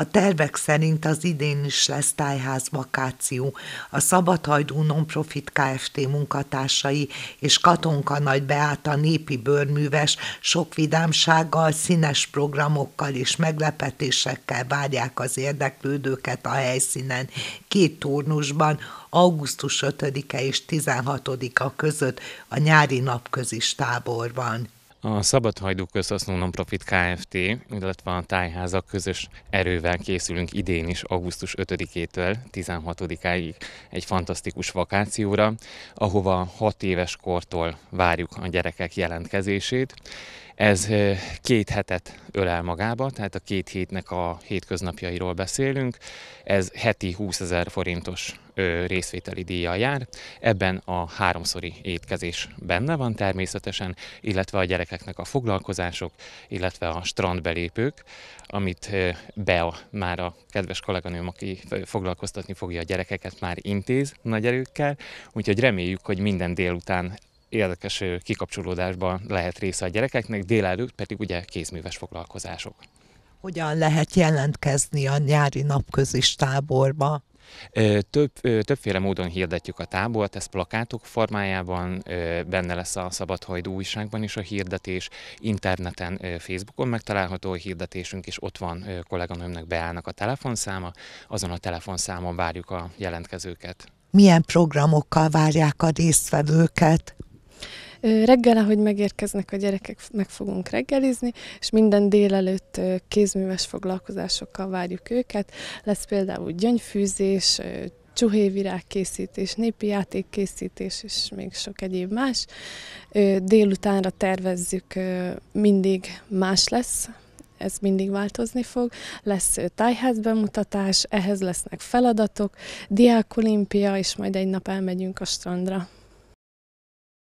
A tervek szerint az idén is lesz tájház vakáció. A Szabadhajdú Nonprofit Kft. munkatársai és Katonka Nagy Beáta népi bőrműves sok vidámsággal, színes programokkal és meglepetésekkel várják az érdeklődőket a helyszínen. Két turnusban, augusztus 5-e és 16-a között a nyári napközis táborban. A Szabadhajdú Közhasznú Nonprofit Kft., illetve a tájházak közös erővel készülünk idén is augusztus 5-től 16-áig egy fantasztikus vakációra, ahova 6 éves kortól várjuk a gyerekek jelentkezését. Ez eh, két hetet ölel magába, tehát a két hétnek a hétköznapjairól beszélünk. Ez heti 20 ezer forintos részvételi díjjal jár. Ebben a háromszori étkezés benne van természetesen, illetve a gyerekeknek a foglalkozások, illetve a strandbelépők, amit Bea már a kedves kolléganőm, aki foglalkoztatni fogja a gyerekeket, már intéz nagy erőkkel, úgyhogy reméljük, hogy minden délután érdekes kikapcsolódásban lehet része a gyerekeknek, délelőtt pedig ugye kézműves foglalkozások. Hogyan lehet jelentkezni a nyári napközis táborba? Több, többféle módon hirdetjük a tábort, ez plakátok formájában, benne lesz a Szabadhajd újságban is a hirdetés, interneten, Facebookon megtalálható a hirdetésünk, és ott van kolléganőmnek beállnak a telefonszáma, azon a telefonszámon várjuk a jelentkezőket. Milyen programokkal várják a résztvevőket? Reggel, ahogy megérkeznek a gyerekek, meg fogunk reggelizni, és minden délelőtt kézműves foglalkozásokkal várjuk őket. Lesz például gyöngyfűzés, csuhévirág készítés, népi játék készítés, és még sok egyéb más. Délutánra tervezzük, mindig más lesz, ez mindig változni fog. Lesz bemutatás, ehhez lesznek feladatok, diákolimpia, és majd egy nap elmegyünk a strandra.